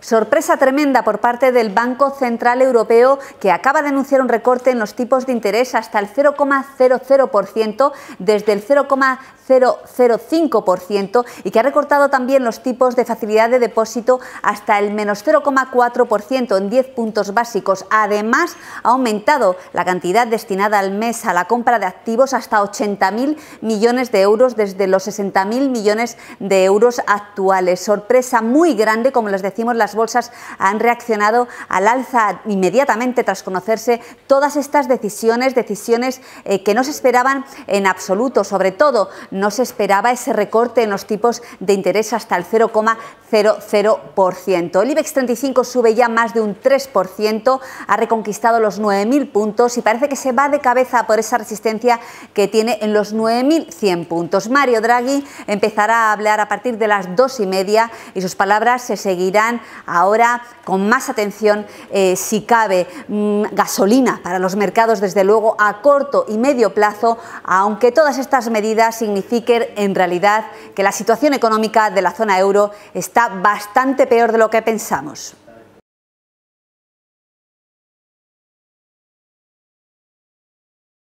Sorpresa tremenda por parte del Banco Central Europeo que acaba de anunciar un recorte en los tipos de interés hasta el 0,00% desde el 0,005% y que ha recortado también los tipos de facilidad de depósito hasta el menos 0,4% en 10 puntos básicos. Además, ha aumentado la cantidad destinada al mes a la compra de activos hasta 80.000 millones de euros desde los 60.000 millones de euros actuales. Sorpresa muy grande, como les decimos, las las bolsas han reaccionado al alza inmediatamente tras conocerse todas estas decisiones, decisiones eh, que no se esperaban en absoluto, sobre todo no se esperaba ese recorte en los tipos de interés hasta el 0,3%. El IBEX 35 sube ya más de un 3%, ha reconquistado los 9.000 puntos y parece que se va de cabeza por esa resistencia que tiene en los 9.100 puntos. Mario Draghi empezará a hablar a partir de las dos y media y sus palabras se seguirán ahora con más atención, eh, si cabe, mm, gasolina para los mercados, desde luego, a corto y medio plazo, aunque todas estas medidas signifiquen en realidad que la situación económica de la zona euro está bastante peor de lo que pensamos.